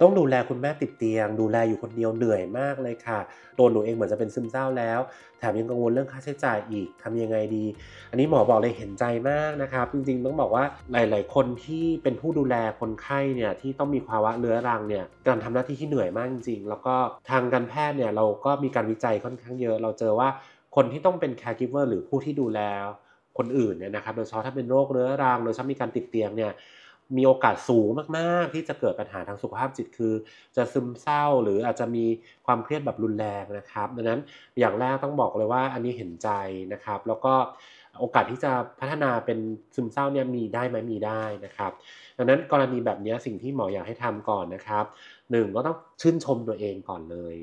ต้องดูแลคุณแม่ติดเตียง ดูแลอยู่คนเดียวเหนื่อยมากเลยค่ะตัวหนูเองเหมือนจะเป็นซึมเศร้าแล้ว แถมยังกังวลเรื่องค่าใช้จ่ายอีกทำยังไงดี อันนี้หมอบอกเลยเห็นใจมากนะครับจริงๆ ต้องบอกว่าหลาย ๆ คนที่เป็นผู้ดูแลคนไข้เนี่ยที่ต้องมีภาวะเรื้อรังเนี่ยการทำหน้าที่ที่เหนื่อยมากจริงๆแล้วก็ทางการแพทย์เนี่ยเราก็มีการวิจัยค่อนข้างเยอะ เราเจอว่าคนที่ต้องเป็น caregiver หรือผู้ที่ดูแลคนอื่นเนี่ยนะครับโดยเฉพาะถ้าเป็นโรคเรื้อรังโดยเฉพาะมีการติดเตียงเนี่ยมีโอกาสสูงมาก ๆ ที่จะเกิดปัญหาทางสุขภาพจิตคือ จะซึมเศร้าหรืออาจจะมีความเครียดแบบรุนแรงนะครับดังนั้นอย่างแรกต้องบอกเลยว่าอันนี้เห็นใจนะครับแล้วก็โอกาสที่จะพัฒนาเป็นซึมเศร้าเนี่ยมีได้ไหมมีได้นะครับ ดังนั้นกรณีแบบนี้สิ่งที่หมออยากให้ทำก่อนนะครับหนึ่งก็ต้องชื่นชมตัวเองก่อนเลย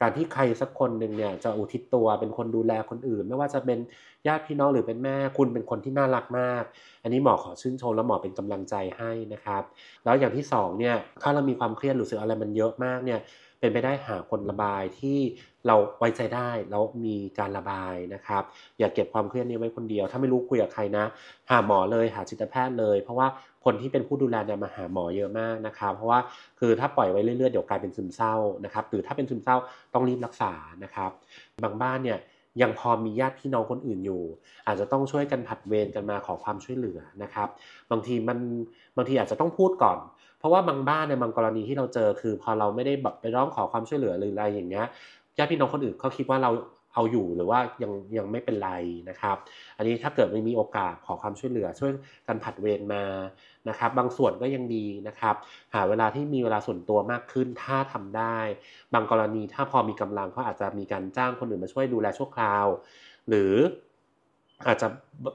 การที่ใครสักคนหนึ่งเนี่ยจะอุทิศตัวเป็นคนดูแลคนอื่น ไม่ว่าจะเป็นญาติพี่น้องหรือเป็นแม่คุณเป็นคนที่น่ารักมาก อันนี้หมอขอชื่นชมและหมอเป็นกำลังใจให้นะครับ แล้วอย่างที่สองเนี่ยถ้าเรามีความเครียดหรือสึกอะไรมันเยอะมากเนี่ยเป็นไปได้หาคนระบายที่เราไว้ใจได้แล้วมีการระบายนะครับ อย่าเก็บความเครียดนี้ไว้คนเดียว ถ้าไม่รู้คุยกับใครนะ หาหมอเลยหาจิตแพทย์เลย เพราะว่าคนที่เป็นผู้ดูแลเนี่ยมาหาหมอเยอะมากนะครับ เพราะว่าคือถ้าปล่อยไว้เรื่อยๆ เดี๋ยวกลายเป็นซึมเศร้านะครับหรือถ้าเป็นซึมเศร้าต้องรีบรักษานะครับ บางบ้านเนี่ยยังพอมีญาติพี่น้องคนอื่นอยู่ อาจจะต้องช่วยกันผัดเวรกันมาขอความช่วยเหลือนะครับ บางทีมันบางทีอาจจะต้องพูดก่อน เพราะว่าบางบ้านในบางกรณีที่เราเจอคือพอเราไม่ได้แบบไปร้องขอความช่วยเหลือหรืออะไรอย่างเงี้ยญาติพี่น้องคนอื่นเขาคิดว่าเราเอาอยู่หรือว่ายังยังไม่เป็นไรนะครับ อันนี้ถ้าเกิดไม่มีโอกาสขอความช่วยเหลือช่วยกันผัดเวรมานะครับ บางส่วนก็ยังดีนะครับ หาเวลาที่มีเวลาส่วนตัวมากขึ้นถ้าทำได้ บางกรณีถ้าพอมีกำลังก็อาจจะมีการจ้างคนอื่นมาช่วยดูแลชั่วคราว หรืออาจจะ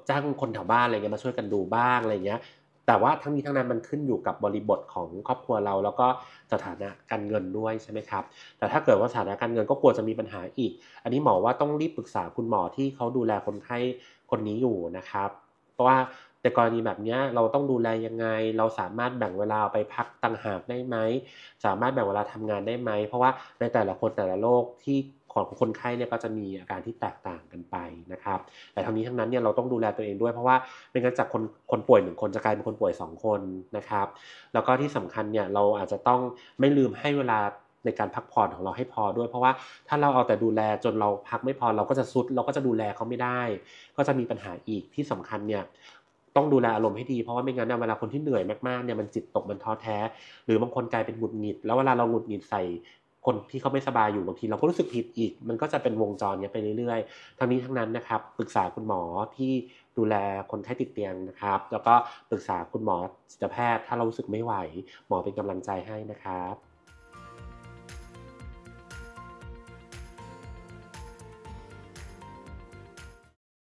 จ้างคนแถวบ้านอะไรเงี้ยมาช่วยกันดูบ้างอะไรเงี้ยแต่ว่าทั้งนี้ทั้งนั้นมันขึ้นอยู่กับบริบทของครอบครัวเราแล้วก็สถานะการเงินด้วยใช่ไหมครับ แต่ถ้าเกิดว่าสถานะการเงินก็กลัวจะมีปัญหาอีก อันนี้หมอว่าต้องรีบปรึกษาคุณหมอที่เขาดูแลคนไข้คนนี้อยู่นะครับ เพราะว่าแต่กรณีแบบนี้เราต้องดูแลยังไง เราสามารถแบ่งเวลาไปพักต่างหากได้ไหม สามารถแบ่งเวลาทำงานได้ไหม เพราะว่าในแต่ละคนแต่ละโรคที่ของคนไข้เนี่ยก็จะมีอาการที่แตกต่างกันไปนะครับ แต่ทั้งนี้ทั้งนั้นเนี่ยเราต้องดูแลตัวเองด้วย เพราะว่าไม่งั้นจากคนคนป่วยหนึ่งคนจะกลายเป็นคนป่วย2คนนะครับ แล้วก็ที่สำคัญเนี่ยเราอาจจะต้องไม่ลืมให้เวลาในการพักผ่อนของเราให้พอด้วย เพราะว่าถ้าเราเอาแต่ดูแลจนเราพักไม่พอเราก็จะซุด เราก็จะดูแลเขาไม่ได้ ก็จะมีปัญหาอีกที่สำคัญเนี่ยต้องดูแลอารมณ์ให้ดีเพราะว่าไม่งั้นเวลาคนที่เหนื่อยมากๆเนี่ยมันจิตตกมันท้อแท้ หรือบางคนกลายเป็นหงุดหงิดแล้วเวลาเราหงุดหงิดใส่คนที่เขาไม่สบายอยู่บางทีเราก็รู้สึกผิดอีก มันก็จะเป็นวงจรเนี้ยไปเรื่อยๆ ทั้งนี้ทั้งนั้นนะครับปรึกษาคุณหมอที่ดูแลคนไข้ติดเตียงนะครับ แล้วก็ปรึกษาคุณหมอจิตแพทย์ถ้าเรารู้สึกไม่ไหวหมอเป็นกำลังใจให้นะครับ